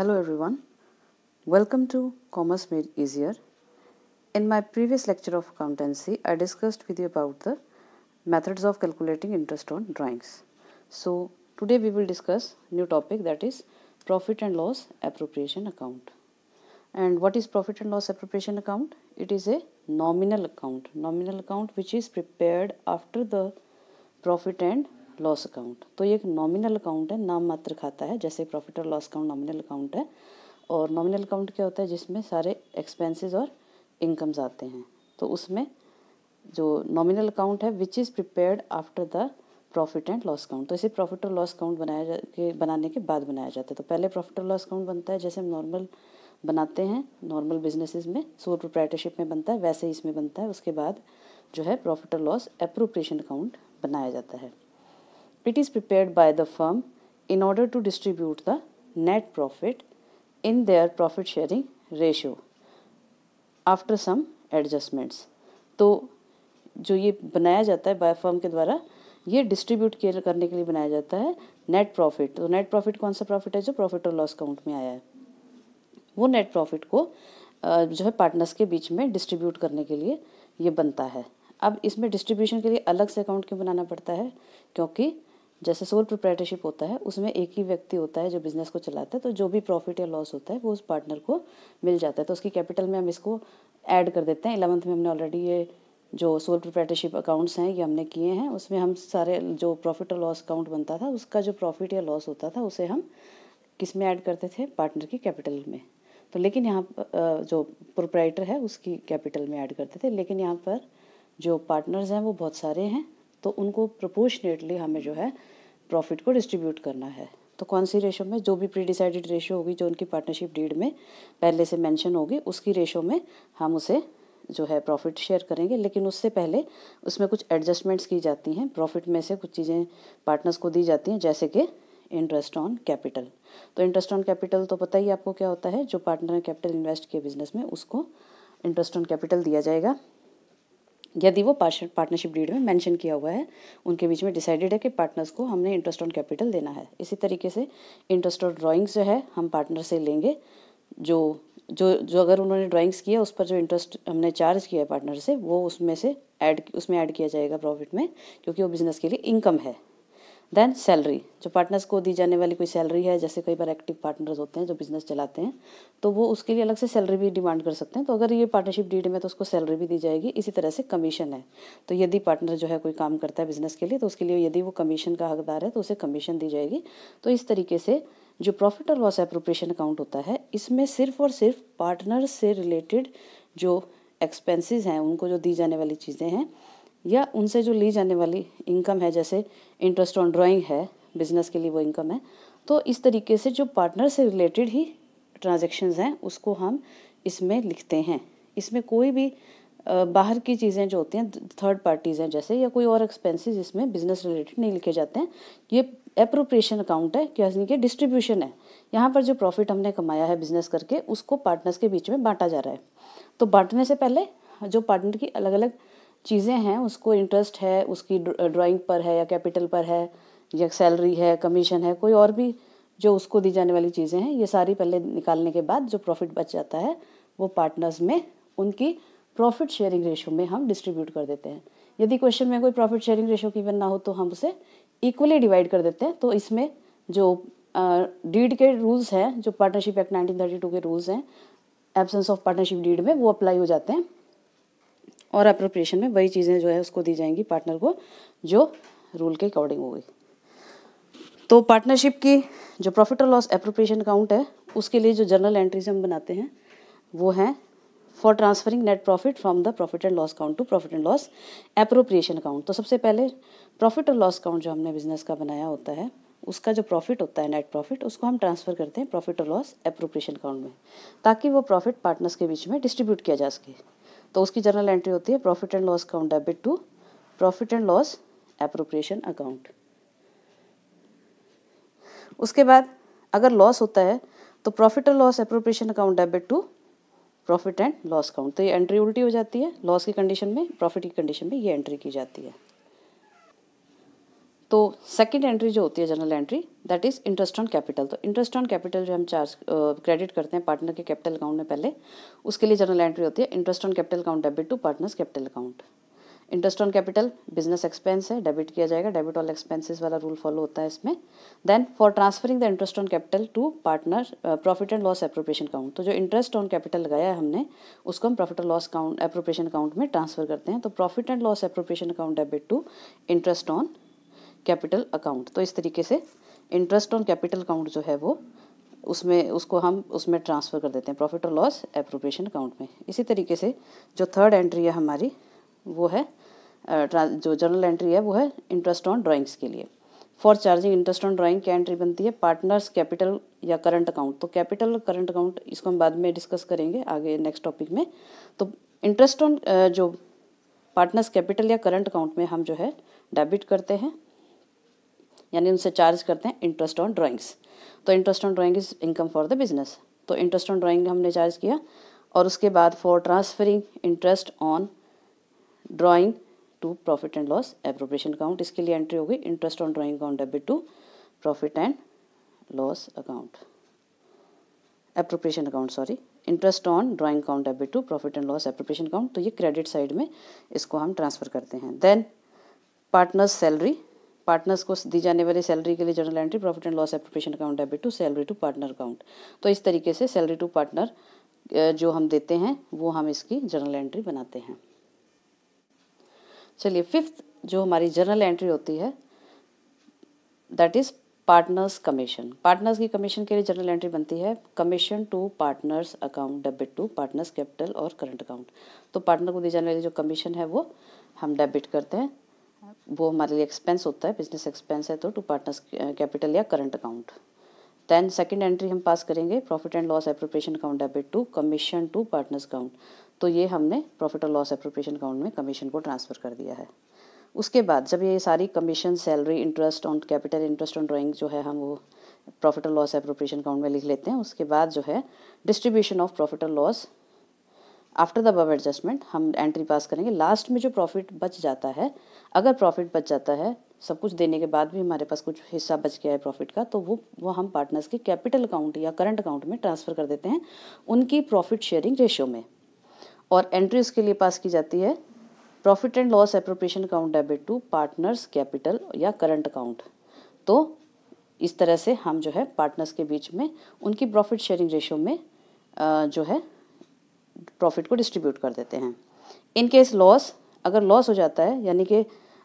Hello everyone. Welcome to Commerce Made Easier. In my previous lecture of accountancy, I discussed with you about the methods of calculating interest on drawings. So today we will discuss new topic that is profit and loss appropriation account. And what is profit and loss appropriation account? It is a nominal account. Nominal account which is prepared after the profit and loss account तो ये एक nominal account है नाम मात्र खाता है जैसे profit और लॉस अकाउंट नॉमिनल अकाउंट है और नॉमिनल अकाउंट क्या होता है जिसमें सारे एक्सपेंसेस और इनकम्स आते हैं तो उसमें जो नॉमिनल अकाउंट है which is prepared after the profit and loss account तो इसे प्रॉफिट और लॉस अकाउंट बनाया जा के बनाने के बाद बनाया जाता है तो पहले प्रॉफिट और लॉस अकाउंट बनता है जैसे हम नॉर्मल बनाते हैं नॉर्मल बिजनेसेस में सोल प्रोप्राइटरशिप में बनता है वैसे ही इसमें बनता है उसके बाद जो है प्रॉफिट और लॉस अप्रोप्रिएशन अकाउंट बनाया जाता है It is prepared by the firm in order to distribute the net profit in their profit sharing ratio after some adjustments. तो जो ये बनाया जाता है बाय फर्म के द्वारा ये डिस्ट्रीब्यूट करने के लिए बनाया जाता है नेट प्रॉफिट तो नेट प्रॉफिट कौन सा प्रॉफिट है जो प्रॉफिट और लॉस अकाउंट में आया है वो नेट प्रॉफिट को जो है पार्टनर्स के बीच में डिस्ट्रीब्यूट करने के लिए ये बनता है अब इसमें डिस्ट्रीब्यूशन के लिए अलग से अकाउंट क्यों बनाना पड़ता है क्योंकि जैसे सोल प्रोप्रेटरशिप होता है उसमें एक ही व्यक्ति होता है जो बिजनेस को चलाता है तो जो भी प्रॉफिट या लॉस होता है वो उस पार्टनर को मिल जाता है तो उसकी कैपिटल में हम इसको ऐड कर देते हैं इलेवंथ में हमने ऑलरेडी ये जो सोल प्रोप्रेटरशिप अकाउंट्स हैं ये हमने किए हैं उसमें हम सारे जो प्रॉफिट और लॉस अकाउंट बनता था उसका जो प्रॉफिट या लॉस होता था उसे हम किस में ऐड करते थे पार्टनर की कैपिटल में तो लेकिन यहाँ जो प्रोप्राइटर है उसकी कैपिटल में ऐड करते थे लेकिन यहाँ पर जो पार्टनर्स हैं वो बहुत सारे हैं तो उनको प्रोपोर्शनेटली हमें जो है प्रॉफिट को डिस्ट्रीब्यूट करना है तो कौन सी रेशो में जो भी प्री डिसाइडेड रेशो होगी जो उनकी पार्टनरशिप डीड में पहले से मेंशन होगी उसकी रेशो में हम उसे जो है प्रॉफिट शेयर करेंगे लेकिन उससे पहले उसमें कुछ एडजस्टमेंट्स की जाती हैं प्रॉफिट में से कुछ चीज़ें पार्टनर्स को दी जाती हैं जैसे कि इंटरेस्ट ऑन कैपिटल तो इंटरेस्ट ऑन कैपिटल तो पता ही आपको क्या होता है जो पार्टनर ने कैपिटल इन्वेस्ट किया बिजनेस में उसको इंटरेस्ट ऑन कैपिटल दिया जाएगा यदि वो पार्टनरशिप डीड में मेंशन किया हुआ है उनके बीच में डिसाइडेड है कि पार्टनर्स को हमने इंटरेस्ट ऑन कैपिटल देना है इसी तरीके से इंटरेस्ट ऑन ड्राइंग्स जो है हम पार्टनर से लेंगे जो जो जो अगर उन्होंने ड्राइंग्स किया उस पर जो इंटरेस्ट हमने चार्ज किया है पार्टनर से वो उसमें से ऐड उसमें ऐड किया जाएगा प्रॉफिट में क्योंकि वो बिजनेस के लिए इनकम है देन सैलरी जो पार्टनर्स को दी जाने वाली कोई सैलरी है जैसे कई बार एक्टिव पार्टनर्स होते हैं जो बिजनेस चलाते हैं तो वो उसके लिए अलग से सैलरी भी डिमांड कर सकते हैं तो अगर ये पार्टनरशिप डीड में तो उसको सैलरी भी दी जाएगी इसी तरह से कमीशन है तो यदि पार्टनर जो है कोई काम करता है बिजनेस के लिए तो उसके लिए यदि वो कमीशन का हकदार है तो उसे कमीशन दी जाएगी तो इस तरीके से जो प्रॉफिट और लॉस अप्रोप्रिएशन अकाउंट होता है इसमें सिर्फ और सिर्फ पार्टनर से रिलेटेड जो एक्सपेंसेस हैं उनको जो दी जाने वाली चीज़ें हैं या उनसे जो ली जाने वाली इनकम है जैसे इंटरेस्ट ऑन ड्राइंग है बिजनेस के लिए वो इनकम है तो इस तरीके से जो पार्टनर से रिलेटेड ही ट्रांजेक्शन हैं उसको हम इसमें लिखते हैं इसमें कोई भी बाहर की चीज़ें जो होती हैं थर्ड पार्टीज़ हैं जैसे या कोई और एक्सपेंसेस इसमें बिजनेस रिलेटेड नहीं लिखे जाते हैं ये अप्रोप्रिएशन अकाउंट है क्या कि डिस्ट्रीब्यूशन है यहाँ पर जो प्रॉफिट हमने कमाया है बिजनेस करके उसको पार्टनर्स के बीच में बांटा जा रहा है तो बांटने से पहले जो पार्टनर की अलग अलग चीज़ें हैं उसको इंटरेस्ट है उसकी ड्राइंग पर है या कैपिटल पर है या सैलरी है कमीशन है कोई और भी जो उसको दी जाने वाली चीज़ें हैं ये सारी पहले निकालने के बाद जो प्रॉफिट बच जाता है वो पार्टनर्स में उनकी प्रॉफिट शेयरिंग रेशो में हम डिस्ट्रीब्यूट कर देते हैं यदि क्वेश्चन में कोई प्रॉफिट शेयरिंग रेशो की ना हो तो हम उसे इक्वली डिवाइड कर देते हैं तो इसमें जो डीड के रूल्स हैं जो पार्टनरशिप एक्ट 1932 के रूल्स हैं एब्सेंस ऑफ पार्टनरशिप डीड में वो अप्लाई हो जाते हैं और अप्रोप्रिएशन में वही चीज़ें जो है उसको दी जाएंगी पार्टनर को जो रूल के अकॉर्डिंग होगी तो पार्टनरशिप की जो प्रॉफिट और लॉस अप्रोप्रिएशन अकाउंट है उसके लिए जो जर्नल एंट्रीज हम बनाते हैं वो हैं for transferring net profit from the profit and loss account to profit and loss appropriation account तो सबसे पहले प्रॉफिट और लॉस अकाउंट जो हमने बिजनेस का बनाया होता है उसका जो प्रॉफिट होता है नेट प्रॉफिट उसको हम ट्रांसफ़र करते हैं प्रॉफिट और लॉस अप्रोप्रिएशन अकाउंट में ताकि वो प्रॉफिट पार्टनर्स के बीच में डिस्ट्रीब्यूट किया जा सके तो उसकी जर्नल एंट्री होती है profit and loss account debit to profit and loss appropriation account उसके बाद अगर लॉस होता है तो profit and loss appropriation account debit to profit and loss account तो ये एंट्री उल्टी हो जाती है लॉस की कंडीशन में प्रॉफिट की कंडीशन में ये एंट्री की जाती है तो सेकंड एंट्री जो होती है journal entry that is interest on capital तो इंटरेस्ट ऑन कैपिटल जो हम चार्ज क्रेडिट करते हैं पार्टनर के कैपिटल अकाउंट में पहले उसके लिए जनरल एंट्री होती है interest on capital account debit to partners capital account interest on capital business expense है डेबिट किया जाएगा डेबिट ऑल एक्सपेंसिस वाला रूल फॉलो होता है इसमें then for transferring the interest on capital to partner profit and loss appropriation account तो जो interest on capital लगाया है हमने उसको हम profit and loss account appropriation account में ट्रांसफर करते हैं तो profit and loss appropriation account debit to interest on capital account तो इस तरीके से इंटरेस्ट ऑन कैपिटल अकाउंट जो है वो उसमें उसको हम उसमें ट्रांसफ़र कर देते हैं प्रॉफिट और लॉस अप्रोप्रिएशन अकाउंट में इसी तरीके से जो थर्ड एंट्री है हमारी वो है जो जनरल एंट्री है वो है इंटरेस्ट ऑन ड्राइंग्स के लिए for charging interest on drawing क्या एंट्री बनती है पार्टनर्स कैपिटल या करंट अकाउंट तो कैपिटल करंट अकाउंट इसको हम बाद में डिस्कस करेंगे आगे नेक्स्ट टॉपिक में तो इंटरेस्ट ऑन जो पार्टनर्स कैपिटल या करंट अकाउंट में हम जो है डेबिट करते हैं यानी उनसे चार्ज करते हैं इंटरेस्ट ऑन ड्राइंग्स तो interest on drawing is income for the business तो इंटरेस्ट ऑन ड्राइंग हमने चार्ज किया और उसके बाद for transferring interest on drawing to profit and loss appropriation account इसके लिए एंट्री होगी interest on drawing account debit to profit and loss account appropriation account sorry interest on drawing account debit to profit and loss appropriation account तो ये credit side में इसको हम transfer करते हैं देन पार्टनर्स सैलरी पार्टनर्स को दी जाने वाली सैलरी के लिए journal entry profit and loss appropriation account debit to salary to partner account तो इस तरीके से सैलरी टू पार्टनर जो हम देते हैं वो हम इसकी जर्नल एंट्री बनाते हैं चलिए फिफ्थ जो हमारी जर्नल एंट्री होती है that is partners commission partners की कमीशन के लिए जर्नल एंट्री बनती है commission to partners account debit to partners capital और करंट अकाउंट तो पार्टनर को दी जाने वाली जो कमीशन है वो हम डेबिट करते हैं वो हमारे लिए एक्सपेंस होता है बिजनेस एक्सपेंस है तो टू पार्टनर्स कैपिटल या current account then second entry हम पास करेंगे profit and loss appropriation account debit to commission to partners account तो ये हमने प्रॉफिट और लॉस अप्रोप्रिएशन अकाउंट में कमीशन को ट्रांसफ़र कर दिया है उसके बाद जब ये सारी commission salary interest on capital interest on drawing जो है हम वो प्रॉफिट और लॉस अप्रोप्रिएशन अकाउंट में लिख लेते हैं उसके बाद जो है डिस्ट्रीब्यूशन ऑफ प्रॉफिट और loss after the above adjustment हम एंट्री पास करेंगे लास्ट में जो प्रॉफिट बच जाता है अगर प्रॉफिट बच जाता है सब कुछ देने के बाद भी हमारे पास कुछ हिस्सा बच गया है प्रॉफिट का तो वो वो हम पार्टनर्स के कैपिटल अकाउंट या करंट अकाउंट में ट्रांसफ़र कर देते हैं उनकी प्रॉफिट शेयरिंग रेशियो में और एंट्री उसके लिए पास की जाती है profit and loss appropriation account debit to partners capital या करंट अकाउंट तो इस तरह से हम जो है पार्टनर्स के बीच में उनकी प्रॉफिट शेयरिंग रेशियो में जो है प्रॉफिट को डिस्ट्रीब्यूट कर देते हैं इन केस लॉस अगर लॉस हो जाता है यानी कि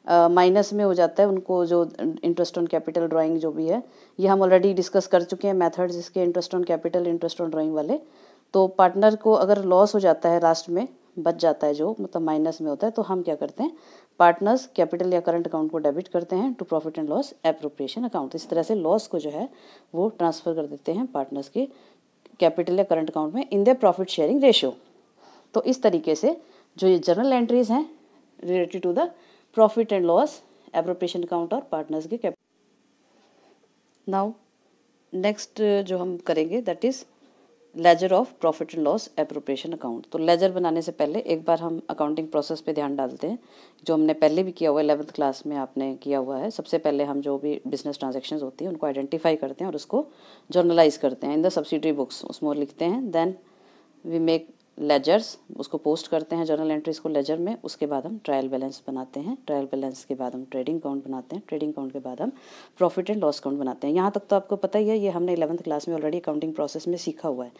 माइनस में हो जाता है उनको जो इंटरेस्ट ऑन कैपिटल ड्राइंग जो भी है ये हम ऑलरेडी डिस्कस कर चुके हैं मेथड्स इसके interest on capital interest on drawing वाले तो पार्टनर को अगर लॉस हो जाता है लास्ट में बच जाता है जो मतलब माइनस में होता है तो हम क्या करते हैं पार्टनर्स कैपिटल या करंट अकाउंट को डेबिट करते हैं to profit and loss appropriation account इस तरह से लॉस को जो है वो ट्रांसफ़र कर देते हैं पार्टनर्स के कैपिटल या करंट अकाउंट में in the profit sharing ratio तो इस तरीके से जो ये जर्नल एंट्रीज हैं related to the profit and loss appropriation account और पार्टनर्स के कैपिटल नाउ नेक्स्ट जो हम करेंगे that is ledger of profit and loss appropriation account तो लेजर बनाने से पहले एक बार हम अकाउंटिंग प्रोसेस पे ध्यान डालते हैं जो हमने पहले भी किया हुआ है एलेवंथ क्लास में आपने किया हुआ है सबसे पहले हम जो भी बिजनेस ट्रांजेक्शन होती हैं उनको आइडेंटिफाई करते हैं और उसको जर्नलाइज करते हैं इन द सब्सिडरी बुक्स उसमें लिखते हैं देन वी मेक लेजर्स उसको पोस्ट करते हैं जर्नल एंट्रीज को लेजर में उसके बाद हम ट्रायल बैलेंस बनाते हैं ट्रायल बैलेंस के बाद हम ट्रेडिंग अकाउंट बनाते हैं ट्रेडिंग अकाउंट के बाद हम प्रॉफिट एंड लॉस अकाउंट बनाते हैं यहाँ तक तो आपको पता ही है ये हमने इलेवंथ क्लास में ऑलरेडी अकाउंटिंग प्रोसेस में सीखा हुआ है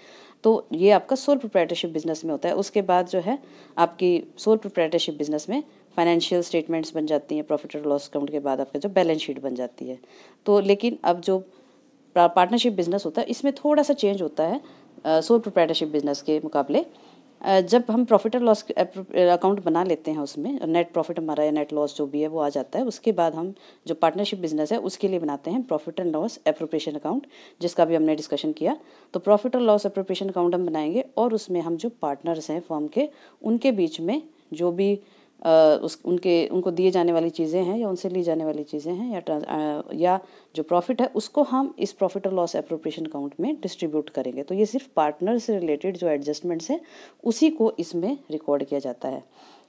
तो ये आपका सोल प्रोप्रेटरशिप बिजनेस में होता है उसके बाद जो है आपकी सोल प्रोप्राइटरशिप बिजनेस में फाइनेंशियल स्टेटमेंट्स बन जाती हैं प्रॉफिट एंड लॉस अकाउंट के बाद आपका जो बैलेंस शीट बन जाती है तो लेकिन अब जो पार्टनरशिप बिजनेस होता है इसमें थोड़ा सा चेंज होता है सोल प्रोप्राइटरशिप बिजनेस के मुकाबले जब हम प्रॉफिट और लॉस अकाउंट बना लेते हैं उसमें नेट प्रॉफिट हमारा या नेट लॉस जो भी है वो आ जाता है उसके बाद हम जो पार्टनरशिप बिजनेस है उसके लिए बनाते हैं profit and loss appropriation account जिसका भी हमने डिस्कशन किया तो प्रॉफिट और लॉस अप्रोप्रिएशन अकाउंट हम बनाएंगे और उसमें हम जो पार्टनर्स हैं फॉर्म के उनके बीच में जो भी उस उनके उनको दिए जाने वाली चीज़ें हैं या उनसे ली जाने वाली चीज़ें हैं या या जो प्रॉफिट है उसको हम इस प्रॉफिट और लॉस अप्रोप्रिएशन अकाउंट में डिस्ट्रीब्यूट करेंगे तो ये सिर्फ पार्टनर से रिलेटेड जो एडजस्टमेंट्स हैं उसी को इसमें रिकॉर्ड किया जाता है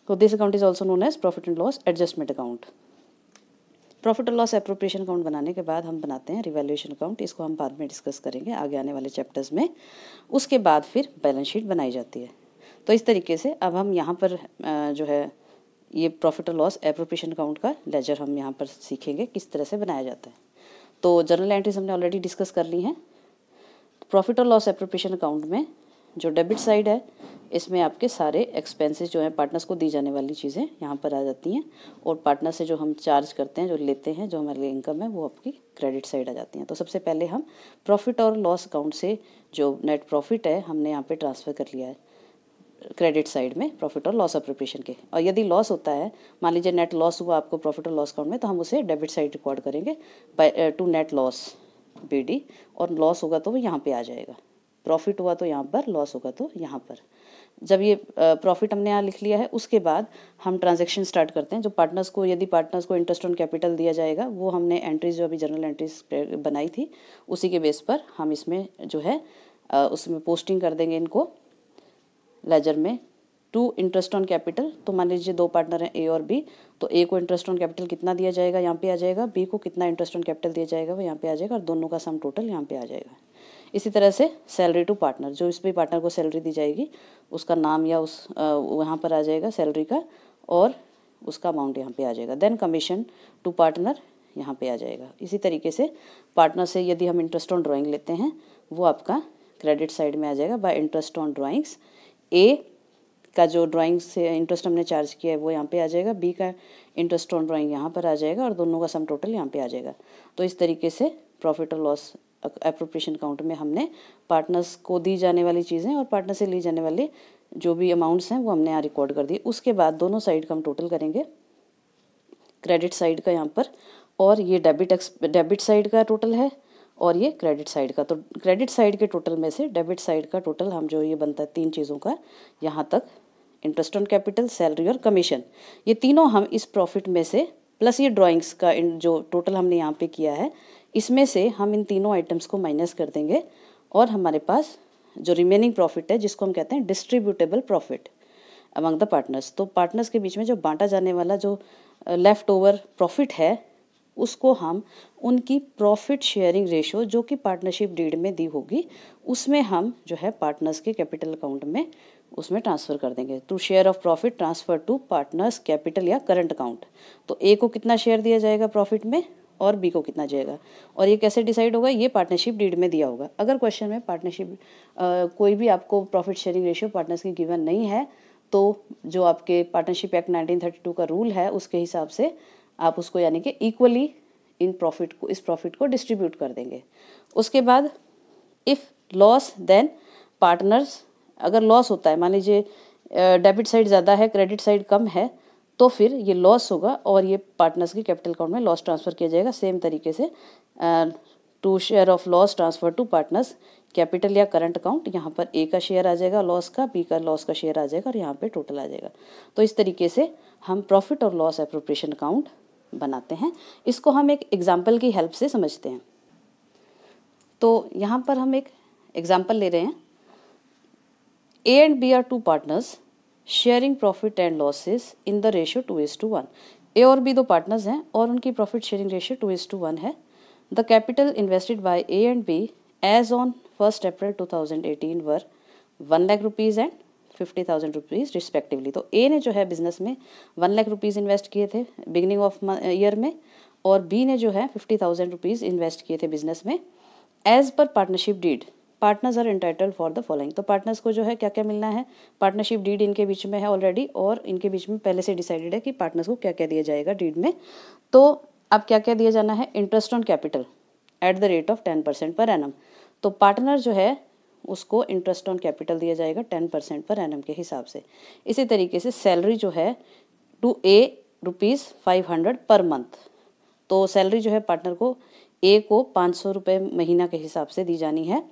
तो this account is also known as profit and loss adjustment account profit और लॉस अप्रोप्रिएशन अकाउंट बनाने के बाद हम बनाते हैं रिवेल्यूशन अकाउंट इसको हम बाद में डिस्कस करेंगे आगे आने वाले चैप्टर्स में उसके बाद फिर बैलेंस शीट बनाई जाती है तो इस तरीके से अब हम यहाँ पर जो है ये प्रॉफिट और लॉस एप्रोप्रिएशन अकाउंट का लेजर हम यहाँ पर सीखेंगे किस तरह से बनाया जाता है तो जर्नल एंट्रीज हमने ऑलरेडी डिस्कस कर ली हैं प्रॉफिट और लॉस एप्रोप्रिएशन अकाउंट में जो डेबिट साइड है इसमें आपके सारे एक्सपेंसेस जो हैं पार्टनर्स को दी जाने वाली चीज़ें यहाँ पर आ जाती हैं और पार्टनर से जो हम चार्ज करते हैं जो लेते हैं जो हमारे लिए इनकम है वो आपकी क्रेडिट साइड आ जाती हैं तो सबसे पहले हम प्रॉफिट और लॉस अकाउंट से जो नेट प्रॉफिट है हमने यहाँ पे ट्रांसफ़र कर लिया है क्रेडिट साइड में प्रॉफिट और लॉस अप्रोप्रिएशन के और यदि लॉस होता है मान लीजिए नेट लॉस हुआ आपको प्रॉफिट और लॉस अकाउंट में तो हम उसे डेबिट साइड रिकॉर्ड करेंगे टू नेट लॉस बी और लॉस होगा तो वो यहाँ पर आ जाएगा प्रॉफिट हुआ तो यहाँ पर लॉस होगा तो यहाँ पर जब ये प्रॉफिट uh, हमने यहाँ लिख लिया है उसके बाद हम ट्रांजैक्शन स्टार्ट करते हैं जो पार्टनर्स को यदि पार्टनर्स को इंटरेस्ट ऑन कैपिटल दिया जाएगा वो हमने एंट्रीज जो अभी जनरल एंट्रीज बनाई थी उसी के बेस पर हम इसमें जो है uh, उसमें पोस्टिंग कर देंगे इनको लेजर में टू इंटरेस्ट ऑन कैपिटल तो मान लीजिए दो पार्टनर हैं ए और बी तो ए को इंटरेस्ट ऑन कैपिटल कितना दिया जाएगा यहाँ पे आ जाएगा बी को कितना इंटरेस्ट ऑन कैपिटल दिया जाएगा वो यहाँ पे आ जाएगा और दोनों का सम टोटल यहाँ पे आ जाएगा इसी तरह से सैलरी टू पार्टनर जो इस भी पार्टनर को सैलरी दी जाएगी उसका नाम या उस वहाँ पर आ जाएगा सैलरी का और उसका अमाउंट यहाँ पे आ जाएगा देन कमीशन टू पार्टनर यहाँ पे आ जाएगा इसी तरीके से पार्टनर से यदि हम इंटरेस्ट ऑन ड्राइंग लेते हैं वो आपका क्रेडिट साइड में आ जाएगा by interest on drawings A का जो ड्राइंग से इंटरेस्ट हमने चार्ज किया है वो यहाँ पे आ जाएगा बी का इंटरेस्ट ऑन ड्राइंग यहाँ पर आ जाएगा और दोनों का सम टोटल यहाँ पे आ जाएगा तो इस तरीके से प्रॉफिट और लॉस अप्रोप्रिएशन अकाउंट में हमने पार्टनर्स को दी जाने वाली चीज़ें और पार्टनर से ली जाने वाली जो भी अमाउंट्स हैं वो हमने यहाँ रिकॉर्ड कर दिए उसके बाद दोनों साइड का हम टोटल करेंगे क्रेडिट साइड का यहाँ पर और ये डेबिट डेबिट साइड का टोटल है और ये क्रेडिट साइड का तो क्रेडिट साइड के टोटल में से डेबिट साइड का टोटल हम जो ये बनता है तीन चीज़ों का यहाँ तक इंटरेस्ट ऑन कैपिटल सैलरी और कमीशन ये तीनों हम इस प्रॉफिट में से प्लस ये ड्राइंग्स का जो टोटल हमने यहाँ पे किया है इसमें से हम इन तीनों आइटम्स को माइनस कर देंगे और हमारे पास जो रिमेनिंग प्रॉफिट है जिसको हम कहते हैं distributable profit among the partners तो पार्टनर्स के बीच में जो बांटा जाने वाला जो लेफ़्ट ओवर प्रॉफिट है उसको हम उनकी प्रॉफिट शेयरिंग रेशो जो कि पार्टनरशिप डीड में दी होगी उसमें हम जो है पार्टनर्स के कैपिटल अकाउंट में उसमें ट्रांसफ़र कर देंगे to share of profit transfer to partners capital या करंट अकाउंट तो ए को कितना शेयर दिया जाएगा प्रॉफिट में और बी को कितना जाएगा और ये कैसे डिसाइड होगा ये पार्टनरशिप डीड में दिया होगा अगर क्वेश्चन में पार्टनरशिप कोई भी आपको प्रॉफिट शेयरिंग रेशियो पार्टनर्स की गिवन नहीं है तो जो आपके पार्टनरशिप एक्ट 1932 का रूल है उसके हिसाब से आप उसको यानी कि इक्वली इन प्रॉफिट को इस प्रॉफिट को डिस्ट्रीब्यूट कर देंगे उसके बाद इफ़ लॉस देन पार्टनर्स अगर लॉस होता है मान लीजिए डेबिट साइड ज़्यादा है क्रेडिट साइड कम है तो फिर ये लॉस होगा और ये पार्टनर्स के कैपिटल अकाउंट में लॉस ट्रांसफ़र किया जाएगा सेम तरीके से to share of loss transfer to partners capital या करंट अकाउंट यहाँ पर ए का शेयर आ जाएगा लॉस का बी का लॉस का शेयर आ जाएगा और यहाँ पे टोटल आ जाएगा तो इस तरीके से हम प्रॉफिट और लॉस अप्रोप्रिएशन अकाउंट बनाते हैं इसको हम एक एग्जाम्पल की हेल्प से समझते हैं तो यहाँ पर हम एक एग्जाम्पल ले रहे हैं A and B are two partners sharing profit and losses in the ratio two is to one A और बी दो पार्टनर्स हैं और उनकी profit sharing ratio two is to one है the capital invested by A and B as on first April two thousand eighteen were one lakh rupees and fifty thousand rupees respectively तो A ने जो है business में one lakh rupees invest किए थे beginning of year में और बी ने जो है फिफ्टी थाउजेंड रुपीज़ इन्वेस्ट किए थे बिजनेस में as per partnership deed partners are entitled for the following तो पार्टनर्स को जो है क्या क्या मिलना है पार्टनरशिप डीड इनके बीच में है ऑलरेडी और इनके बीच में पहले से डिसाइडेड है कि पार्टनर्स को क्या क्या दिया जाएगा डीड में तो अब क्या क्या दिया जाना है interest on capital at the rate of ten percent per annum तो पार्टनर जो है उसको इंटरेस्ट ऑन कैपिटल दिया जाएगा टेन परसेंट पर एनम के हिसाब से इसी तरीके से सैलरी जो है to A rupees five hundred per month तो सैलरी जो है पार्टनर को ए को पाँच सौ रुपये महीना के हिसाब से दी जानी है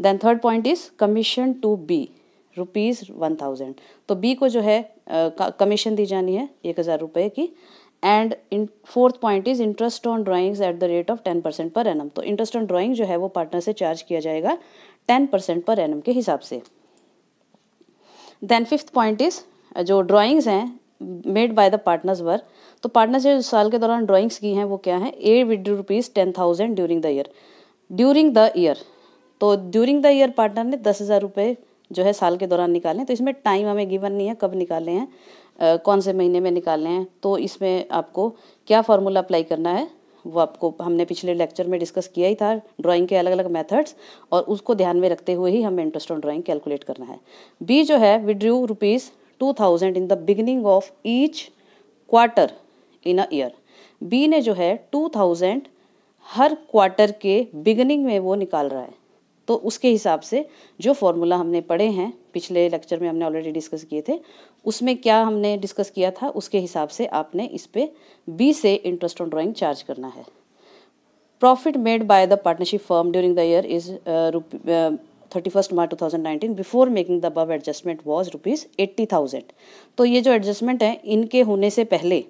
then third point is commission to B rupees one thousand तो बी को जो है कमीशन दी जानी है एक हज़ार रुपये की and in fourth point is interest on drawings at the rate of ten percent per annum तो इंटरेस्ट ऑन ड्राइंग जो है वो पार्टनर से चार्ज किया जाएगा टेन परसेंट पर एन के हिसाब से देन फिफ्थ पॉइंट इज जो ड्राइंग्स हैं made by the partners were तो पार्टनर्स ने साल के दौरान ड्राइंग्स की हैं वो क्या है A with rupees ten thousand during the year during the year तो ड्यूरिंग द ईयर पार्टनर ने दस हज़ार रुपये जो है साल के दौरान निकालें तो इसमें टाइम हमें गिवन नहीं है कब निकाले हैं कौन से महीने में निकाले हैं तो इसमें आपको क्या फार्मूला अप्लाई करना है वो आपको हमने पिछले लेक्चर में डिस्कस किया ही था ड्राइंग के अलग अलग मेथड्स और उसको ध्यान में रखते हुए ही हमें इंटरेस्ट ऑन ड्राइंग कैलकुलेट करना है बी जो है withdrew rupees two thousand in the beginning of each quarter in a year B ने जो है टू थाउजेंड हर क्वार्टर के बिगनिंग में वो निकाल रहा है तो उसके हिसाब से जो फॉर्मूला हमने पढ़े हैं पिछले लेक्चर में हमने ऑलरेडी डिस्कस किए थे उसमें क्या हमने डिस्कस किया था उसके हिसाब से आपने इस पर बी से इंटरेस्ट ऑन ड्राइंग चार्ज करना है profit made by the partnership firm during the year is thirty first March two thousand nineteen before making the above adjustment was rupees eighty thousand तो ये जो एडजस्टमेंट है इनके होने से पहले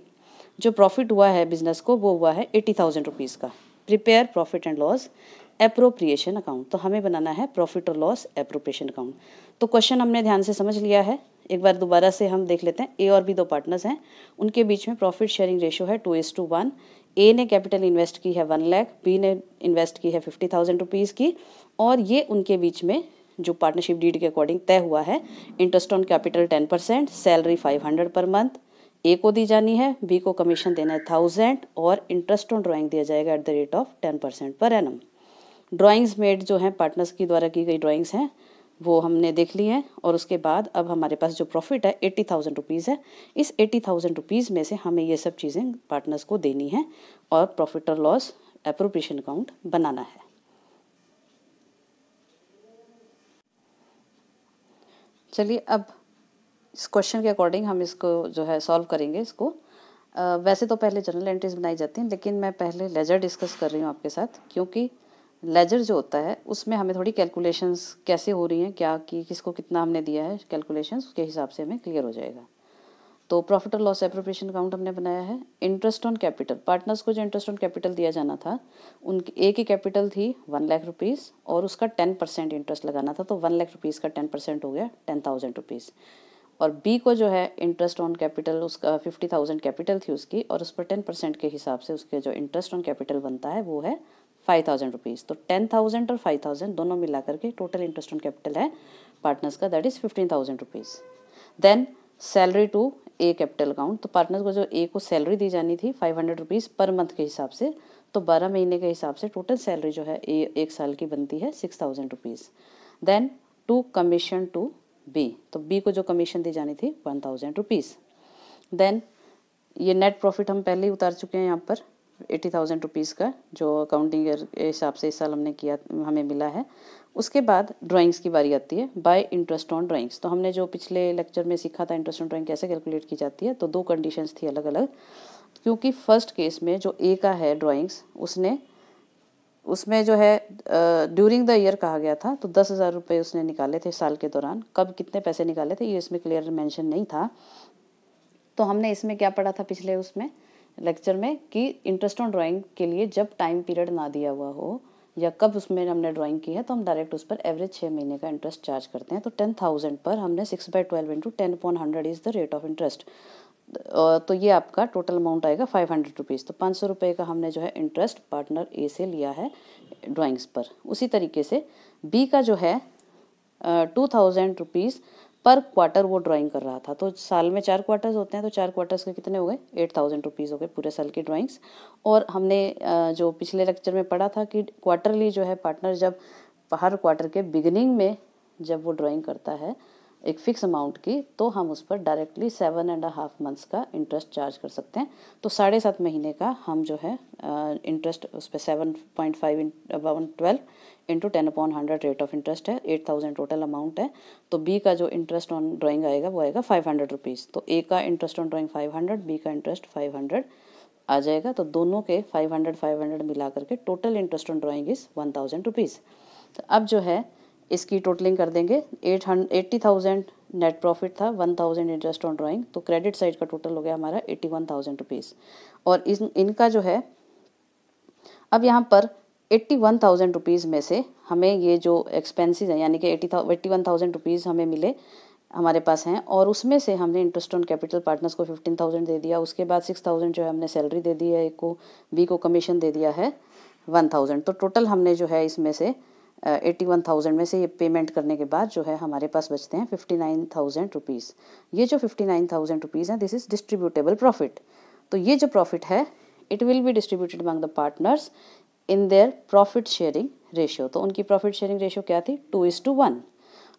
जो प्रॉफिट हुआ है बिजनेस को वो हुआ है एट्टी थाउजेंड रुपीज़ का prepare profit and loss appropriation account तो हमें बनाना है प्रॉफिट और लॉस अप्रोप्रिएशन अकाउंट तो क्वेश्चन हमने ध्यान से समझ लिया है एक बार दोबारा से हम देख लेते हैं ए और बी दो पार्टनर्स हैं उनके बीच में प्रॉफिट शेयरिंग रेशो है two is to one A ने कैपिटल इन्वेस्ट की है वन लैख बी ने इन्वेस्ट की है फिफ्टी थाउजेंड रुपीज़ की और ये उनके बीच में जो पार्टनरशिप डीड के अकॉर्डिंग तय हुआ है interest on capital ten percent salary five hundred per month A को दी जानी है बी को कमीशन देना है थाउजेंड और इंटरेस्ट ऑन ड्राइंग दिया जाएगा at the rate of ten percent per annum drawings made जो हैं पार्टनर्स के द्वारा की गई ड्राइंग्स हैं वो हमने देख ली हैं और उसके बाद अब हमारे पास जो प्रॉफिट है एट्टी थाउजेंड रुपीज़ है इस एट्टी थाउजेंड रुपीज़ में से हमें ये सब चीज़ें पार्टनर्स को देनी है और प्रॉफिट और लॉस अप्रोप्रिएशन अकाउंट बनाना है चलिए अब इस क्वेश्चन के अकॉर्डिंग हम इसको जो है सॉल्व करेंगे इसको आ, वैसे तो पहले जनरल एंट्रीज बनाई जाती हैं लेकिन मैं पहले लेजर डिस्कस कर रही हूँ आपके साथ क्योंकि लेजर जो होता है उसमें हमें थोड़ी कैलकुलेशंस कैसे हो रही हैं क्या कि किसको कितना हमने दिया है कैलकुलेशंस उसके हिसाब से हमें क्लियर हो जाएगा तो प्रॉफिट और लॉस एप्रोप्रिएशन अकाउंट हमने बनाया है इंटरेस्ट ऑन कैपिटल पार्टनर्स को जो इंटरेस्ट ऑन कैपिटल दिया जाना था उनकी एक ही कैपिटल थी वन लाख रुपीज़ और उसका टेन परसेंट इंटरेस्ट लगाना था तो वन लाख रुपीज़ का टेन परसेंट हो गया टेन थाउजेंड रुपीज़ और बी को जो है इंटरेस्ट ऑन कैपिटल उसका फिफ्टी थाउजेंड कैपिटल थी उसकी और उस पर टेन परसेंट के हिसाब से उसके जो इंटरेस्ट ऑन कैपिटल बनता है वो है फाइव थाउजेंड रुपीज़ तो टेन थाउजेंड और फाइव थाउजेंड दोनों मिला करके टोटल इंटरेस्ट ऑन कैपिटल है पार्टनर्स का that is fifteen thousand rupees then salary to A capital account तो पार्टनर्स को जो ए को सैलरी दी जानी थी five hundred rupees per month के हिसाब से तो बारह महीने के हिसाब से टोटल सैलरी जो है ए एक साल की बनती है six thousand rupees then to commission to B तो बी को जो कमीशन दी जानी थी वन थाउजेंड रुपीज़ देन ये नेट प्रॉफिट हम पहले ही उतार चुके हैं यहाँ पर एटी थाउजेंड रुपीज़ का जो अकाउंटिंग के हिसाब से इस साल हमने किया हमें मिला है उसके बाद ड्राइंग्स की बारी आती है बाय इंटरेस्ट ऑन ड्राइंग्स तो हमने जो पिछले लेक्चर में सीखा था इंटरेस्ट ऑन ड्राइंग कैसे कैलकुलेट की जाती है तो दो कंडीशंस थी अलग अलग क्योंकि फर्स्ट केस में जो ए का है ड्राइंग्स उसने उसमें जो है ड्यूरिंग द ईयर कहा गया था तो दस हज़ार रुपये उसने निकाले थे साल के दौरान कब कितने पैसे निकाले थे ये इसमें क्लियर मेंशन नहीं था तो हमने इसमें क्या पढ़ा था पिछले उसमें लेक्चर में कि इंटरेस्ट ऑन ड्राइंग के लिए जब टाइम पीरियड ना दिया हुआ हो या कब उसमें हमने ड्राइंग की है तो हम डायरेक्ट उस पर एवरेज छः महीने का इंटरेस्ट चार्ज करते हैं तो टेन थाउजेंड पर हमने six by twelve into ten upon hundred is the rate of interest तो ये आपका टोटल अमाउंट आएगा फाइव हंड्रेड रुपीज़ तो पाँच सौ रुपये का हमने जो है इंटरेस्ट पार्टनर ए से लिया है ड्राइंग्स पर उसी तरीके से बी का जो है two thousand rupees per quarter वो ड्राइंग कर रहा था तो साल में चार क्वार्टर्स होते हैं तो चार क्वार्टर्स के कितने हो गए एट थाउजेंड रुपीज़ हो गए पूरे साल की ड्राइंग्स और हमने जो पिछले लेक्चर में पढ़ा था कि क्वार्टरली जो है पार्टनर जब हर क्वार्टर के बिगनिंग में जब वो ड्राइंग करता है एक फिक्स अमाउंट की तो हम उस पर directly seven and half months का इंटरेस्ट चार्ज कर सकते हैं तो साढ़े सात महीने का हम जो है इंटरेस्ट उस पर seven point five upon twelve into ten upon hundred rate of interest है एट थाउजेंड टोटल अमाउंट है तो बी का जो इंटरेस्ट ऑन ड्राइंग आएगा वो आएगा फाइव हंड्रेड रुपीज़ तो ए का interest on drawing five hundred B का इंटरेस्ट फाइव हंड्रेड आ जाएगा तो दोनों के फाइव हंड्रेड फाइव हंड्रेड मिला करके total interest on drawing is one thousand rupees तो अब जो है इसकी टोटलिंग कर देंगे एट हंड एट्टी थाउजेंड नेट प्रॉफिट था one thousand interest on drawing तो क्रेडिट साइड का टोटल हो गया हमारा एट्टी वन थाउजेंड रुपीज़ और इन इनका जो है अब यहाँ पर एट्टी वन थाउजेंड रुपीज़ में से हमें ये जो एक्सपेंसेस हैं यानी कि एट्टी था एट्टी वन थाउजेंड रुपीज़ हमें मिले हमारे पास हैं और उसमें से हमने इंटरेस्ट ऑन कैपिटल पार्टनर्स को फिफ्टीन थाउजेंड दे दिया उसके बाद सिक्स थाउजेंड जो है हमने सैलरी दे दी है एक को बी को कमीशन दे दिया है वन थाउजेंड तो टोटल हमने जो है इसमें से एट्टी वन थाउजेंड में से ये पेमेंट करने के बाद जो है हमारे पास बचते हैं फिफ्टी नाइन थाउजेंड रुपीज़ ये जो फिफ्टी नाइन थाउजेंड रुपीज़ हैं दिस इज़ डिस्ट्रीब्यूटेबल प्रॉफिट तो ये जो प्रॉफिट है it will be distributed among the partners in their profit sharing ratio तो उनकी प्रॉफिट शेयरिंग रेशियो क्या थी टू इज़ टू वन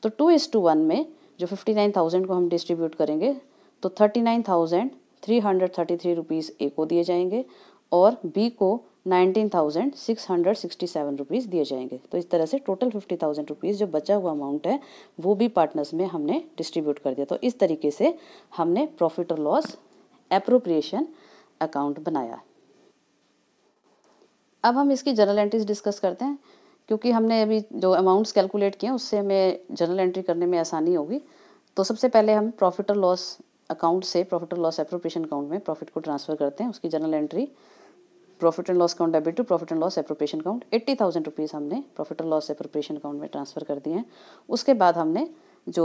तो टू इज़ टू वन में जो फिफ्टी नाइन थाउजेंड को हम डिस्ट्रीब्यूट करेंगे तो thirty nine thousand three hundred thirty three rupees A को दिए जाएंगे और बी को nineteen thousand six hundred sixty seven rupees दिए जाएंगे तो इस तरह से टोटल फिफ्टी थाउजेंड रुपीज़ जो बचा हुआ अमाउंट है वो भी पार्टनर्स में हमने डिस्ट्रीब्यूट कर दिया तो इस तरीके से हमने प्रॉफिट और लॉस अप्रोप्रिएशन अकाउंट बनाया अब हम इसकी जर्नल एंट्रीज डिस्कस करते हैं क्योंकि हमने अभी जो अमाउंट्स कैलकुलेट किए हैं उससे हमें जर्नल एंट्री करने में आसानी होगी तो सबसे पहले हम प्रॉफिट और लॉस अकाउंट से प्रॉफिट और लॉस अप्रोप्रिएशन अकाउंट में प्रॉफिट को ट्रांसफ़र करते हैं उसकी journal entry profit and loss account debit to profit and loss appropriation account eighty thousand rupees हमने profit and loss appropriation account में ट्रांसफ़र कर दिए हैं उसके बाद हमने जो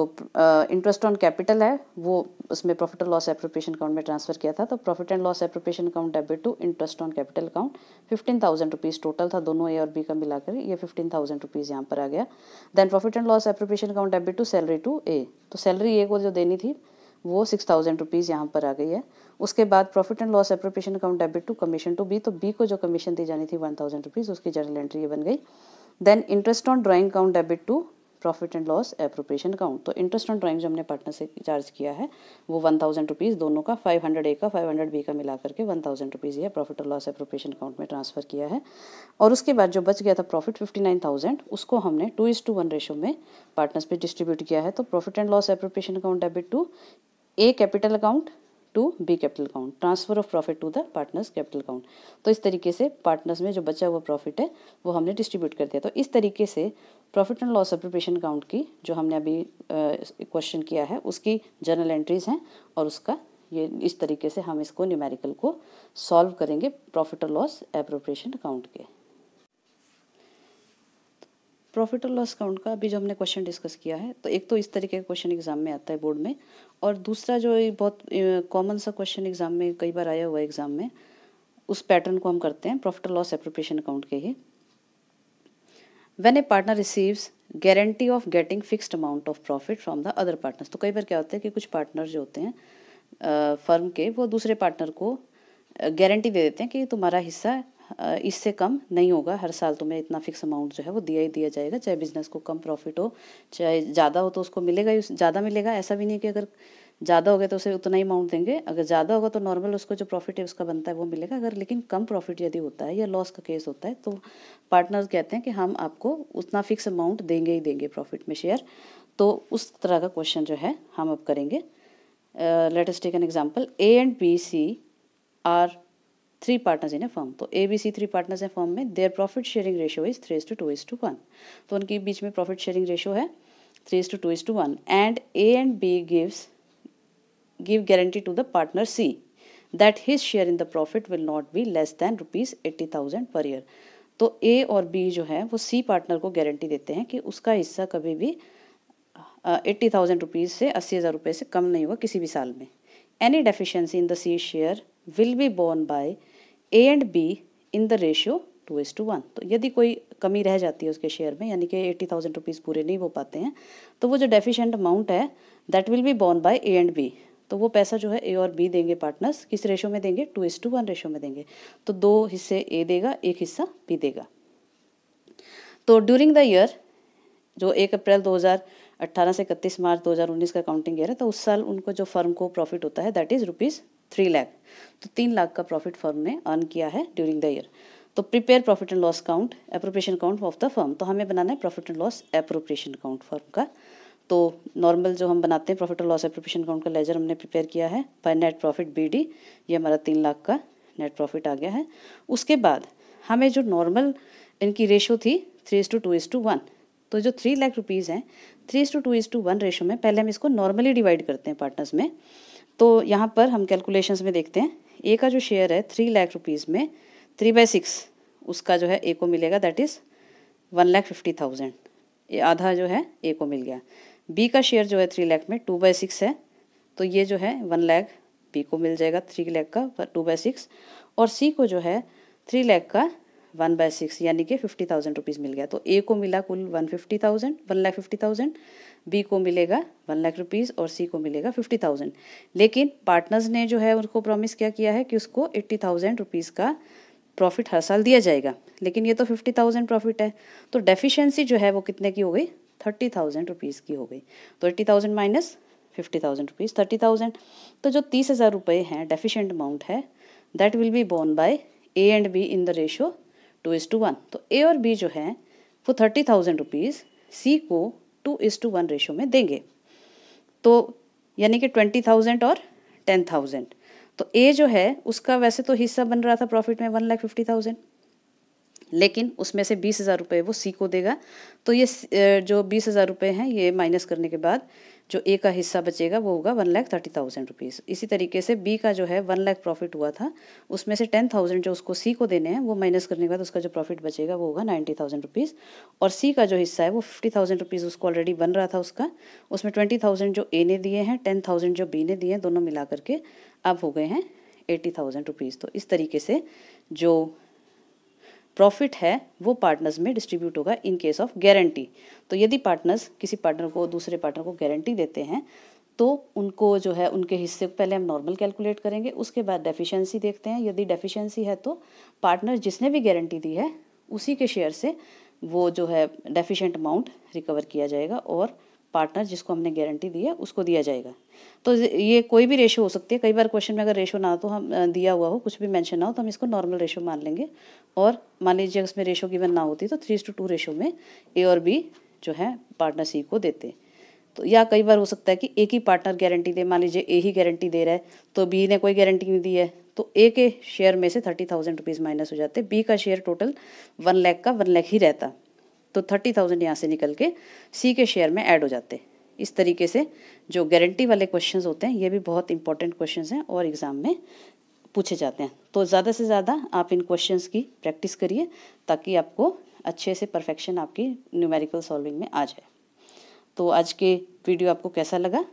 इंटरेस्ट ऑन कैपिटल है वो उसमें profit and loss appropriation account में ट्रांसफर किया था तो profit and loss appropriation account debit to interest on capital account fifteen thousand rupees total था दोनों ए और बी का मिलाकर ये फिफ्टीन थाउजेंड रुपीज़ यहाँ पर आ गया then profit and loss appropriation account debit to salary to A तो सैलरी ए को जो देनी थी वो सिक्स थाउजेंड रुपीज़ यहाँ पर आ गई है उसके बाद profit and loss appropriation account debit to commission to B तो बी को जो कमीशन दी जानी थी वन थाउजेंड रुपीज़ उसकी जनरल एंट्री ये बन गई then interest on drawing account debit to profit and loss appropriation account तो इंटरेस्ट ऑन ड्राइंग जो हमने पार्टनर से चार्ज किया है वो वन थाउजेंड रुपीज़ दोनों का फाइव हंड्रेड ए का फाइव हंड्रेड बी का मिला करके वन थाउजेंड रुपीज़ ये प्रॉफिट और लॉस अप्रोप्रिएशन अकाउंट में ट्रांसफ़र किया है और उसके बाद जो बच गया था प्रॉफिट फिफ्टी नाइन थाउजेंड उसको हमने two is to one ratio में पार्टनर्स पे डिस्ट्रीब्यूट किया है तो profit and loss appropriation account debit to A capital account to B capital account transfer of profit to the partners capital account तो इस तरीके से पार्टनर्स में जो बचा हुआ प्रॉफिट है वो हमने डिस्ट्रीब्यूट कर दिया तो इस तरीके से profit and loss appropriation account की जो हमने अभी क्वेश्चन किया है उसकी जर्नल एंट्रीज हैं और उसका ये इस तरीके से हम इसको न्यूमेरिकल को सॉल्व करेंगे प्रॉफिट और लॉस अप्रोप्रिएशन अकाउंट के प्रॉफिट और लॉस अकाउंट का अभी जो हमने क्वेश्चन डिस्कस किया है तो एक तो इस तरीके का क्वेश्चन एग्जाम में आता है बोर्ड में और दूसरा जो बहुत कॉमन सा क्वेश्चन एग्जाम में कई बार आया हुआ है एग्जाम में उस पैटर्न को हम करते हैं प्रॉफिट लॉस एप्रोप्रिएशन अकाउंट के ही when a partner receives guarantee of getting fixed amount of profit from the other partners तो कई बार क्या होता है कि कुछ पार्टनर जो होते हैं फर्म के वो दूसरे पार्टनर को गारंटी दे देते हैं कि तुम्हारा हिस्सा इससे कम नहीं होगा हर साल तुम्हें इतना फिक्स अमाउंट जो है वो दिया ही दिया जाएगा चाहे बिजनेस को कम प्रॉफिट हो चाहे ज़्यादा हो तो उसको मिलेगा ही ज़्यादा मिलेगा ऐसा भी नहीं कि अगर ज़्यादा हो गया तो उसे उतना ही अमाउंट देंगे अगर ज़्यादा होगा तो नॉर्मल उसको जो प्रॉफिट है उसका बनता है वो मिलेगा अगर लेकिन कम प्रॉफिट यदि होता है या लॉस का केस होता है तो पार्टनर्स कहते हैं कि हम आपको उतना फिक्स अमाउंट देंगे ही देंगे प्रॉफिट में शेयर तो उस तरह का क्वेश्चन जो है हम अब करेंगे latest take an example A and B C are three partners in a firm तो A B C three partners है फर्म में their profit sharing ratio is three to two is to one तो उनके बीच में profit sharing ratio है three to two is to one and A and B gives give guarantee to the partner C that his share in the profit will not be less than rupees eighty thousand per year तो A और B जो है वो C partner को guarantee देते हैं कि उसका हिस्सा कभी भी एट्टी थाउजेंड रुपीज़ से अस्सी हज़ार रुपये से कम नहीं होगा किसी भी साल में any deficiency in the C share will be borne by A and B in the ratio two is to one तो यदि कोई कमी रह जाती है उसके शेयर में यानी कि एट्टी थाउजेंड रुपीज़ पूरे नहीं हो पाते हैं तो वो जो डेफिशेंट अमाउंट है that will be borne by A and B तो वो पैसा जो है ए और बी देंगे पार्टनर्स किस रेशो में देंगे two is to one ratio में देंगे तो दो हिस्से ए देगा एक हिस्सा बी देगा तो ड्यूरिंग द ईयर जो एक अप्रैल 2018 से इकतीस मार्च 2019 का काउंटिंग ईयर है तो उस साल उनको जो फर्म को प्रॉफिट होता है that is rupees three lakh तो तीन लाख का प्रॉफिट फर्म ने अर्न किया है ड्यूरिंग द ईयर तो prepare profit and loss account appropriation account of the firm तो हमें बनाना है profit and loss appropriation account firm का तो नॉर्मल जो हम बनाते हैं profit and loss appropriation account का लेजर हमने प्रिपेयर किया है by net profit B D ये हमारा तीन लाख का नेट प्रॉफिट आ गया है उसके बाद हमें जो नॉर्मल इनकी रेशो थी three is to two is to one तो जो थ्री लाख रुपीज़ हैं three is to two is to one ratio में पहले हम इसको नॉर्मली डिवाइड करते हैं पार्टनर्स में तो यहाँ पर हम कैलकुलेशंस में देखते हैं ए का जो शेयर है थ्री लाख रुपीज़ में थ्री बाई सिक्स उसका जो है ए को मिलेगा that is one lakh fifty thousand ये आधा जो है ए को मिल गया बी का शेयर जो है थ्री लाख में टू बाई सिक्स है तो ये जो है वन लाख बी को मिल जाएगा थ्री लाख का टू बाई सिक्स और सी को जो है थ्री लाख का वन बाय सिक्स यानी कि फिफ्टी थाउजेंड रुपीज़ मिल गया तो ए को मिला कुल one fifty thousand one lakh fifty thousand B को मिलेगा वन लाख रुपीज़ और सी को मिलेगा फिफ्टी थाउजेंड लेकिन पार्टनर्स ने जो है उनको प्रॉमिस क्या किया है कि उसको एट्टी थाउजेंड रुपीज़ का प्रॉफिट हर साल दिया जाएगा लेकिन ये तो फिफ्टी थाउजेंड प्रॉफिट है तो डेफिशिएंसी जो है वो कितने की हो गई थर्टी थाउजेंड रुपीज़ की हो गई तो eighty thousand minus fifty thousand rupees thirty thousand तो जो तीस हज़ार रुपये हैं डेफिशेंट अमाउंट है that will be borne by A and B in the ratio two is to one तो ए और बी जो है वो थर्टी थाउजेंड रुपीज़ सी को two is to one ratio में देंगे तो यानी कि ट्वेंटी थाउजेंड और टेन थाउजेंड तो ए जो है उसका वैसे तो हिस्सा बन रहा था प्रॉफिट में वन लाख फिफ्टी थाउजेंड लेकिन उसमें से बीस हज़ार रुपये वो सी को देगा तो ये जो बीस हज़ार रुपये हैं ये माइनस करने के बाद जो ए का हिस्सा बचेगा वो होगा one lakh thirty thousand rupees इसी तरीके से बी का जो है वन लाख प्रॉफिट हुआ था उसमें से टेन थाउजेंड जो उसको सी को देने हैं वो माइनस करने के बाद उसका जो प्रॉफिट बचेगा वो होगा नाइन्टी थाउजेंड रुपीज़ और सी का जो हिस्सा है वो फिफ्टी थाउजेंड रुपीज़ उसको ऑलरेडी बन रहा था उसका उसमें ट्वेंटी थाउजेंड जो ए ने दिए हैं टेन थाउजेंड जो बी ने दिए हैं दोनों मिला करके अब हो गए हैं एटी थाउजेंड रुपीज़ तो इस तरीके से जो प्रॉफिट है वो पार्टनर्स में डिस्ट्रीब्यूट होगा इन केस ऑफ गारंटी तो यदि पार्टनर्स किसी पार्टनर को दूसरे पार्टनर को गारंटी देते हैं तो उनको जो है उनके हिस्से को पहले हम नॉर्मल कैलकुलेट करेंगे उसके बाद डेफिशिएंसी देखते हैं यदि डेफिशिएंसी है तो पार्टनर जिसने भी गारंटी दी है उसी के शेयर से वो जो है डेफिशेंट अमाउंट रिकवर किया जाएगा और पार्टनर जिसको हमने गारंटी दी है उसको दिया जाएगा तो ये कोई भी रेशो हो सकती है कई बार क्वेश्चन में अगर रेशो ना तो हम दिया हुआ हो कुछ भी मेंशन ना हो तो हम इसको नॉर्मल रेशो मान लेंगे और मान लीजिए अगर उसमें रेशो गिवन ना होती तो थ्री टू टू रेशो में ए और बी जो है पार्टनर सी को देते तो या कई बार हो सकता है कि एक ही पार्टनर गारंटी दे मान लीजिए ए ही गारंटी दे रहा है तो बी ने कोई गारंटी नहीं दी है तो ए के शेयर में से थर्टी थाउजेंड रुपीज़ माइनस हो जाते बी का शेयर टोटल वन लैख का वन लैख ही रहता तो थर्टी थाउजेंड यहाँ से निकल के सी के शेयर में ऐड हो जाते इस तरीके से जो गारंटी वाले क्वेश्चन होते हैं ये भी बहुत इंपॉर्टेंट क्वेश्चन हैं और एग्ज़ाम में पूछे जाते हैं तो ज़्यादा से ज़्यादा आप इन क्वेश्चन की प्रैक्टिस करिए ताकि आपको अच्छे से परफेक्शन आपकी न्यूमेरिकल सॉल्विंग में आ जाए तो आज के वीडियो आपको कैसा लगा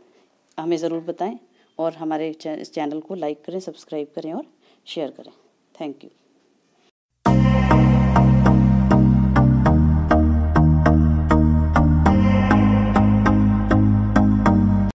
हमें ज़रूर बताएं और हमारे चैनल को लाइक करें सब्सक्राइब करें और शेयर करें थैंक यू